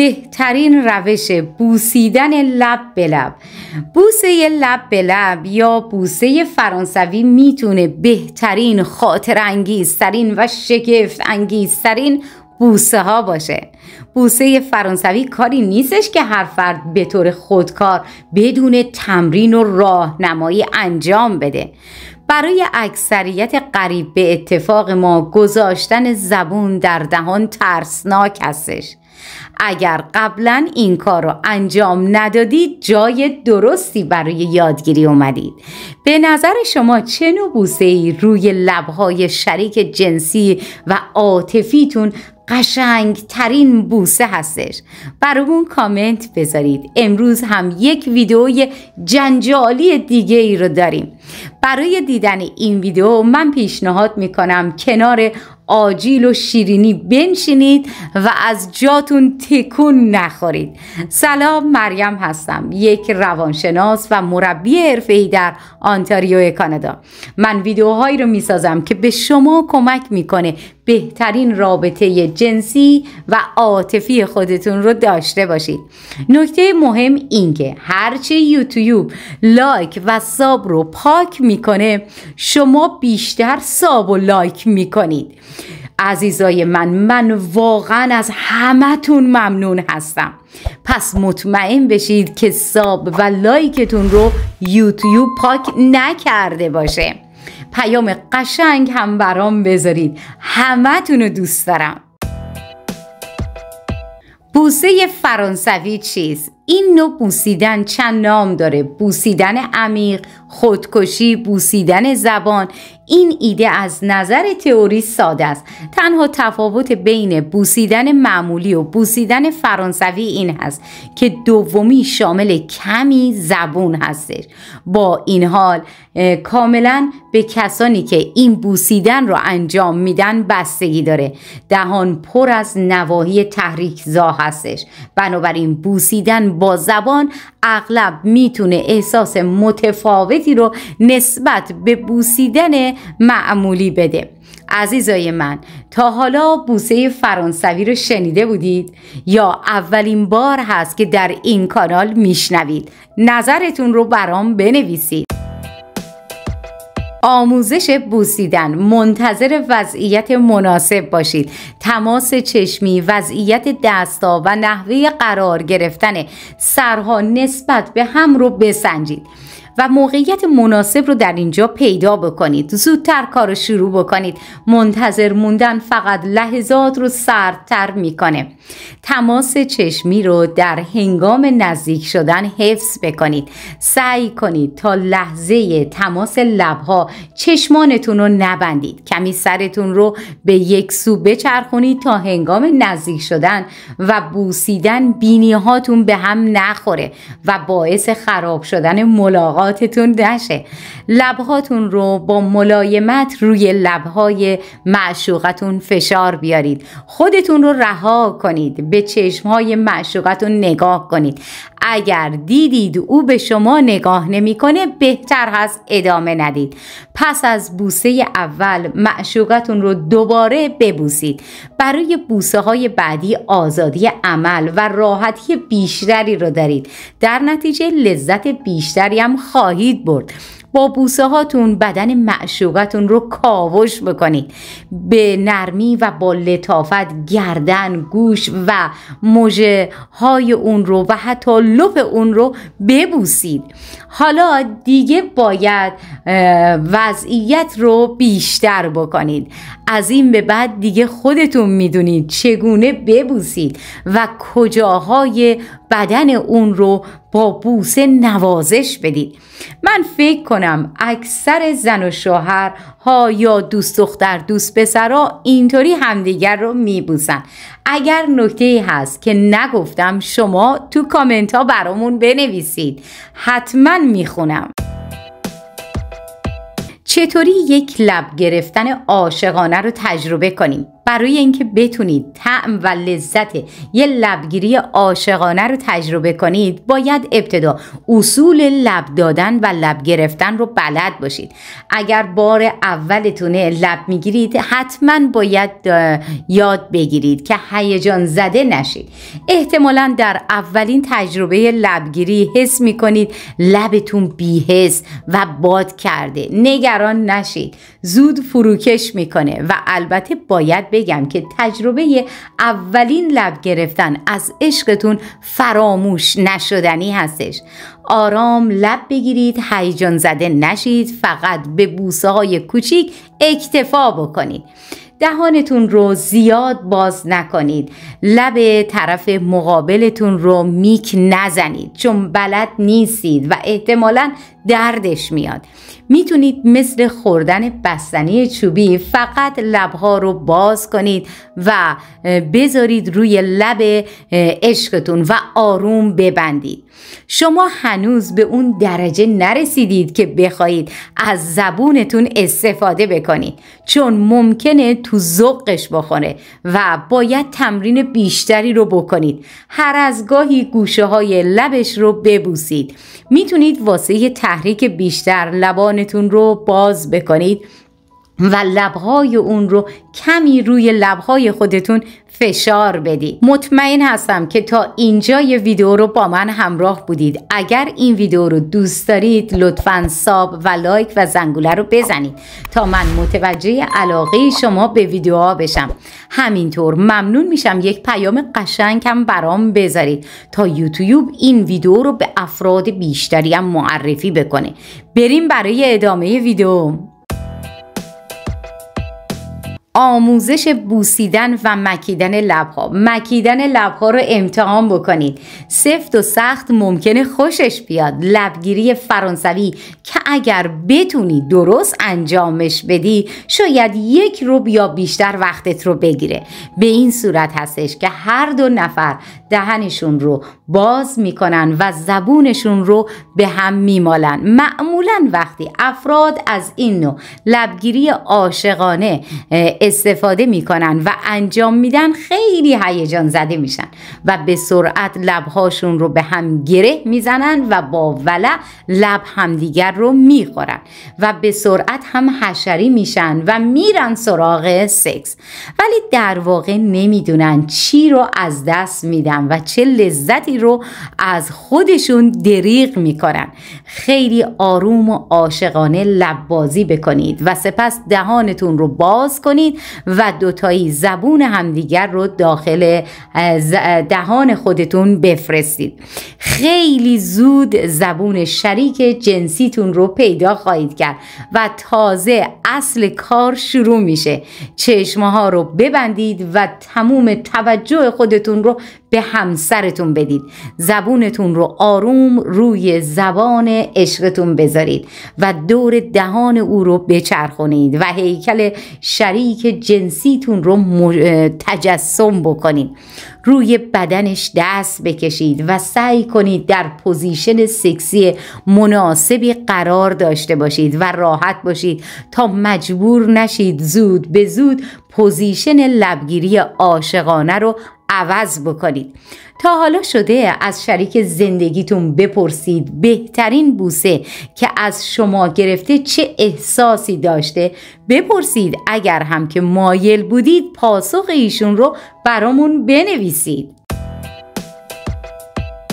بهترین روش بوسیدن لب به لب بوسه لب به لب یا بوسه فرانسوی میتونه بهترین خاطر انگیزترین و شگفت انگیزترین بوسه ها باشه بوسه فرانسوی کاری نیستش که هر فرد به طور خودکار بدون تمرین و راهنمایی انجام بده برای اکثریت قریب به اتفاق ما گذاشتن زبون در دهان ترسناک هستش اگر قبلا این کار رو انجام ندادید جای درستی برای یادگیری اومدید به نظر شما چه نوع ای روی لبهای شریک جنسی و عاطفیتون قشنگ ترین بوسه هستش برامون کامنت بذارید امروز هم یک ویدیوی جنجالی دیگه ای رو داریم برای دیدن این ویدیو من پیشنهاد میکنم کنار آجیل و شیرینی بنشینید و از جاتون تکون نخورید سلام مریم هستم یک روانشناس و مربی ای در آنتاریو کانادا من ویدیوهایی رو میسازم که به شما کمک میکنه بهترین رابطه جنسی و عاطفی خودتون رو داشته باشید نکته مهم این که هرچه یوتیوب لایک و ساب رو پاک میکنه شما بیشتر ساب و لایک میکنید عزیزای من من واقعا از همتون ممنون هستم پس مطمئن بشید که ساب و لایکتون رو یوتیوب پاک نکرده باشه پیام قشنگ هم برام بذارید همتون رو دوست دارم بوسه فرانسوی چیست؟ این نوع بوسیدن چند نام داره بوسیدن عمیق خودکشی بوسیدن زبان این ایده از نظر تئوری ساده است تنها تفاوت بین بوسیدن معمولی و بوسیدن فرانسوی این هست که دومی شامل کمی زبون هستش با این حال کاملا به کسانی که این بوسیدن را انجام میدن بستگی داره دهان پر از نواحی تحریک زا هستش بنابراین بوسیدن با زبان اغلب میتونه احساس متفاوتی رو نسبت به بوسیدن معمولی بده عزیزای من تا حالا بوسه فرانسوی رو شنیده بودید یا اولین بار هست که در این کانال میشنوید نظرتون رو برام بنویسید آموزش بوسیدن منتظر وضعیت مناسب باشید تماس چشمی وضعیت دستا و نحوه قرار گرفتن سرها نسبت به هم رو بسنجید و موقعیت مناسب رو در اینجا پیدا بکنید زودتر کار شروع بکنید منتظر موندن فقط لحظات رو سردتر میکنه تماس چشمی رو در هنگام نزدیک شدن حفظ بکنید سعی کنید تا لحظه تماس لبها چشمانتون رو نبندید کمی سرتون رو به یک سو بچرخونید تا هنگام نزدیک شدن و بوسیدن بینی هاتون به هم نخوره و باعث خراب شدن ملاقات ملاقاتتون دشه لبهاتون رو با ملایمت روی لبهای معشوقتون فشار بیارید خودتون رو رها کنید به چشمهای معشوقتون نگاه کنید اگر دیدید او به شما نگاه نمیکنه بهتر هست ادامه ندید پس از بوسه اول معشوقتون رو دوباره ببوسید برای بوسه های بعدی آزادی عمل و راحتی بیشتری رو دارید در نتیجه لذت بیشتری هم خواهید برد با بوسه هاتون بدن معشوقتون رو کاوش بکنید به نرمی و با لطافت گردن گوش و مژه های اون رو و حتی لپ اون رو ببوسید حالا دیگه باید وضعیت رو بیشتر بکنید از این به بعد دیگه خودتون میدونید چگونه ببوسید و کجاهای بدن اون رو با بوسه نوازش بدید من فکر کنم اکثر زن و شوهر ها یا دوست دختر دوست پسرا اینطوری همدیگر رو میبوسن اگر نکته ای هست که نگفتم شما تو کامنت ها برامون بنویسید حتما میخونم چطوری یک لب گرفتن عاشقانه رو تجربه کنیم برای اینکه بتونید طعم و لذت یه لبگیری عاشقانه رو تجربه کنید باید ابتدا اصول لب دادن و لب گرفتن رو بلد باشید اگر بار اولتونه لب میگیرید حتما باید یاد بگیرید که هیجان زده نشید احتمالا در اولین تجربه لبگیری حس میکنید لبتون بیهس و باد کرده نگران نشید زود فروکش میکنه و البته باید بگم که تجربه اولین لب گرفتن از عشقتون فراموش نشدنی هستش آرام لب بگیرید هیجان زده نشید فقط به بوسه های کوچیک اکتفا بکنید دهانتون رو زیاد باز نکنید لب طرف مقابلتون رو میک نزنید چون بلد نیستید و احتمالا دردش میاد میتونید مثل خوردن بستنی چوبی فقط لبها رو باز کنید و بذارید روی لب عشقتون و آروم ببندید شما هنوز به اون درجه نرسیدید که بخواید از زبونتون استفاده بکنید چون ممکنه تو ذوقش بخوره و باید تمرین بیشتری رو بکنید هر از گاهی گوشه های لبش رو ببوسید میتونید واسه تحریک بیشتر لبانتون رو باز بکنید و لبهای اون رو کمی روی لبهای خودتون فشار بدید مطمئن هستم که تا اینجای ویدیو رو با من همراه بودید اگر این ویدیو رو دوست دارید لطفا ساب و لایک و زنگوله رو بزنید تا من متوجه علاقه شما به ویدیوها بشم همینطور ممنون میشم یک پیام قشنگ هم برام بذارید تا یوتیوب این ویدیو رو به افراد بیشتری هم معرفی بکنه بریم برای ادامه ویدیو آموزش بوسیدن و مکیدن لبها مکیدن لبها رو امتحان بکنید سفت و سخت ممکنه خوشش بیاد لبگیری فرانسوی که اگر بتونی درست انجامش بدی شاید یک روب یا بیشتر وقتت رو بگیره به این صورت هستش که هر دو نفر دهنشون رو باز میکنن و زبونشون رو به هم میمالن معمولا وقتی افراد از این نوع لبگیری عاشقانه استفاده میکنن و انجام میدن خیلی هیجان زده میشن و به سرعت لبهاشون رو به هم گره میزنن و با ولع لب همدیگر رو میخورن و به سرعت هم حشری میشن و میرن سراغ سکس ولی در واقع نمیدونن چی رو از دست میدن و چه لذتی رو از خودشون دریغ میکنن خیلی آروم و عاشقانه بازی بکنید و سپس دهانتون رو باز کنید و دوتایی زبون همدیگر رو داخل دهان خودتون بفرستید خیلی زود زبون شریک جنسیتون رو پیدا خواهید کرد و تازه اصل کار شروع میشه چشمه ها رو ببندید و تموم توجه خودتون رو به همسرتون بدید زبونتون رو آروم روی زبان عشقتون بذارید و دور دهان او رو بچرخونید و هیکل شریک که جنسیتون رو تجسم بکنید روی بدنش دست بکشید و سعی کنید در پوزیشن سکسی مناسبی قرار داشته باشید و راحت باشید تا مجبور نشید زود به زود پوزیشن لبگیری عاشقانه رو عوض بکنید تا حالا شده از شریک زندگیتون بپرسید بهترین بوسه که از شما گرفته چه احساسی داشته بپرسید اگر هم که مایل بودید پاسخ ایشون رو برامون بنویسید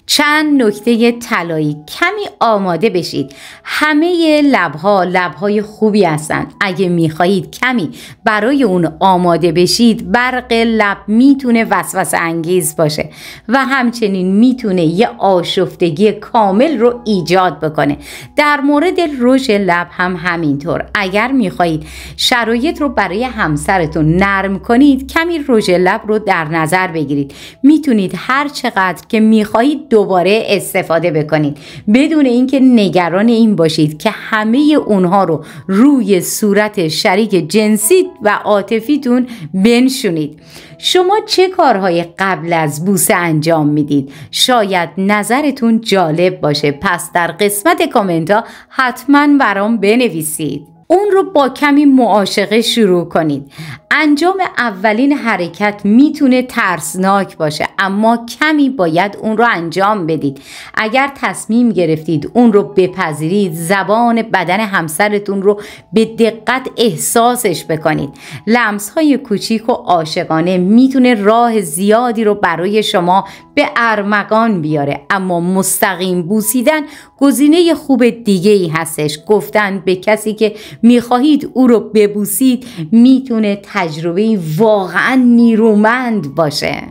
چند نکته طلایی کمی آماده بشید همه لبها لبهای خوبی هستند اگه میخواهید کمی برای اون آماده بشید برق لب میتونه وسوسه انگیز باشه و همچنین میتونه یه آشفتگی کامل رو ایجاد بکنه در مورد رژ لب هم همینطور اگر میخواهید شرایط رو برای همسرتون نرم کنید کمی رژ لب رو در نظر بگیرید میتونید هر چقدر که میخواهید دوباره استفاده بکنید بدون اینکه نگران این باشید که همه اونها رو روی صورت شریک جنسی و عاطفیتون بنشونید شما چه کارهای قبل از بوسه انجام میدید شاید نظرتون جالب باشه پس در قسمت کامنت حتما برام بنویسید اون رو با کمی معاشقه شروع کنید انجام اولین حرکت میتونه ترسناک باشه اما کمی باید اون رو انجام بدید اگر تصمیم گرفتید اون رو بپذیرید زبان بدن همسرتون رو به دقت احساسش بکنید لمس های کوچیک و عاشقانه میتونه راه زیادی رو برای شما به ارمغان بیاره اما مستقیم بوسیدن گزینه خوب دیگه ای هستش گفتن به کسی که میخواهید او رو ببوسید میتونه تجربه واقعا نیرومند باشه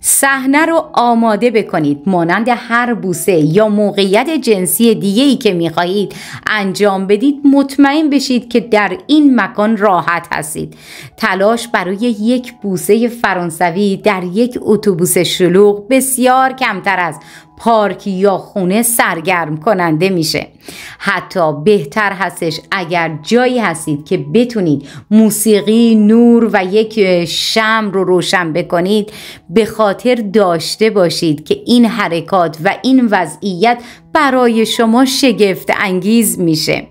صحنه رو آماده بکنید مانند هر بوسه یا موقعیت جنسی دیگه ای که میخواهید انجام بدید مطمئن بشید که در این مکان راحت هستید تلاش برای یک بوسه فرانسوی در یک اتوبوس شلوغ بسیار کمتر از پارک یا خونه سرگرم کننده میشه حتی بهتر هستش اگر جایی هستید که بتونید موسیقی نور و یک شم رو روشن بکنید به خاطر داشته باشید که این حرکات و این وضعیت برای شما شگفت انگیز میشه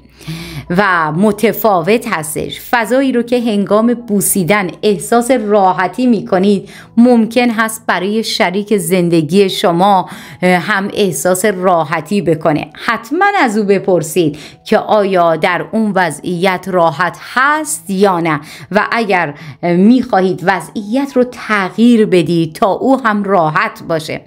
و متفاوت هستش فضایی رو که هنگام بوسیدن احساس راحتی کنید ممکن هست برای شریک زندگی شما هم احساس راحتی بکنه حتما از او بپرسید که آیا در اون وضعیت راحت هست یا نه و اگر خواهید وضعیت رو تغییر بدید تا او هم راحت باشه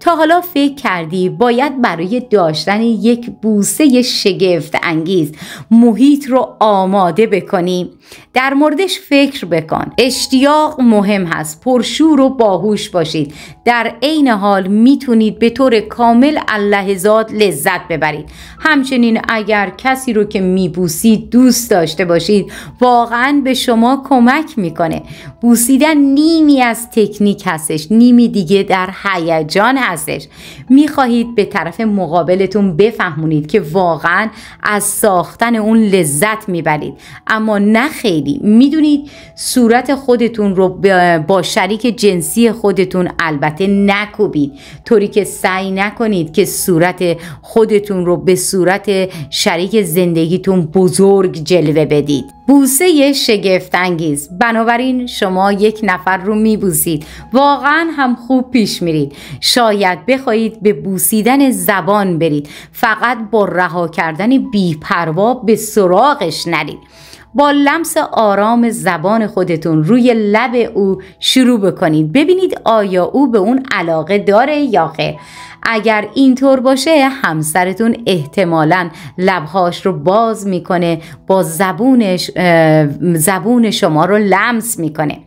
تا حالا فکر کردی باید برای داشتن یک بوسه شگفت انگیز محیط رو آماده بکنی در موردش فکر بکن اشتیاق مهم هست پرشور و باهوش باشید در عین حال میتونید به طور کامل اللحظات لذت ببرید همچنین اگر کسی رو که میبوسید دوست داشته باشید واقعا به شما کمک میکنه بوسیدن نیمی از تکنیک هستش نیمی دیگه در هیجان جان هستش میخواهید به طرف مقابلتون بفهمونید که واقعا از ساختن اون لذت میبرید اما نه خیلی میدونید صورت خودتون رو با شریک جنسی خودتون البته نکوبید طوری که سعی نکنید که صورت خودتون رو به صورت شریک زندگیتون بزرگ جلوه بدید بوسه شگفتانگیز بنابراین شما یک نفر رو میبوسید واقعا هم خوب پیش میرید شاید بخواهید به بوسیدن زبان برید فقط با رها کردن بیپروا به سراغش نرید با لمس آرام زبان خودتون روی لب او شروع بکنید ببینید آیا او به اون علاقه داره یا خیر اگر اینطور باشه همسرتون احتمالا لبهاش رو باز میکنه با زبونش زبون شما رو لمس میکنه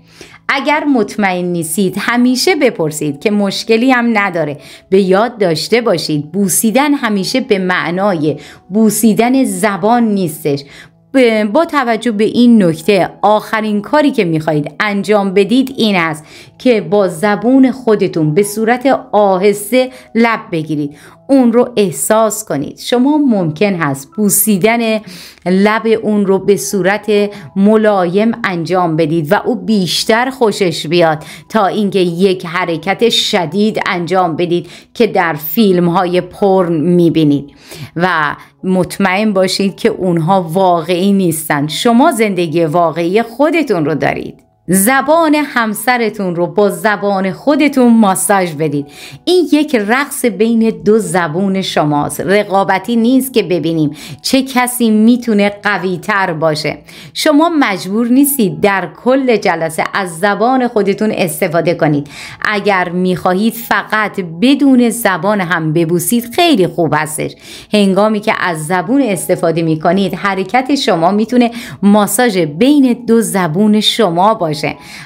اگر مطمئن نیستید همیشه بپرسید که مشکلی هم نداره به یاد داشته باشید بوسیدن همیشه به معنای بوسیدن زبان نیستش با توجه به این نکته آخرین کاری که میخواهید انجام بدید این است که با زبون خودتون به صورت آهسته لب بگیرید اون رو احساس کنید شما ممکن هست بوسیدن لب اون رو به صورت ملایم انجام بدید و او بیشتر خوشش بیاد تا اینکه یک حرکت شدید انجام بدید که در فیلم های پرن میبینید و مطمئن باشید که اونها واقعی نیستند شما زندگی واقعی خودتون رو دارید زبان همسرتون رو با زبان خودتون ماساژ بدید این یک رقص بین دو زبون شماست رقابتی نیست که ببینیم چه کسی میتونه قوی تر باشه شما مجبور نیستید در کل جلسه از زبان خودتون استفاده کنید اگر میخواهید فقط بدون زبان هم ببوسید خیلی خوب هستش هنگامی که از زبون استفاده میکنید حرکت شما میتونه ماساژ بین دو زبون شما باشه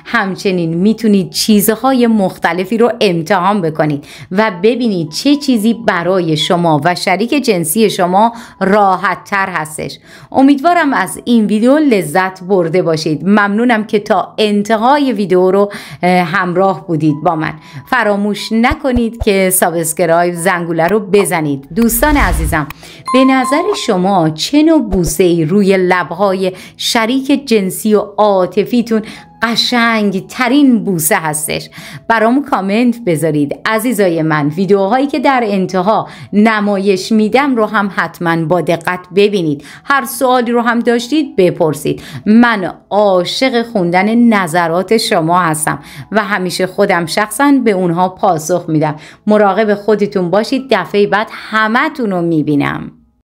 همچنین میتونید چیزهای مختلفی رو امتحان بکنید و ببینید چه چیزی برای شما و شریک جنسی شما راحت تر هستش امیدوارم از این ویدیو لذت برده باشید ممنونم که تا انتهای ویدیو رو همراه بودید با من فراموش نکنید که سابسکرایب زنگوله رو بزنید دوستان عزیزم به نظر شما چه نوع بوسه ای روی لبهای شریک جنسی و عاطفیتون قشنگ ترین بوسه هستش برام کامنت بذارید عزیزای من ویدیوهایی که در انتها نمایش میدم رو هم حتما با دقت ببینید هر سوالی رو هم داشتید بپرسید من عاشق خوندن نظرات شما هستم و همیشه خودم شخصا به اونها پاسخ میدم مراقب خودتون باشید دفعه بعد همتون رو میبینم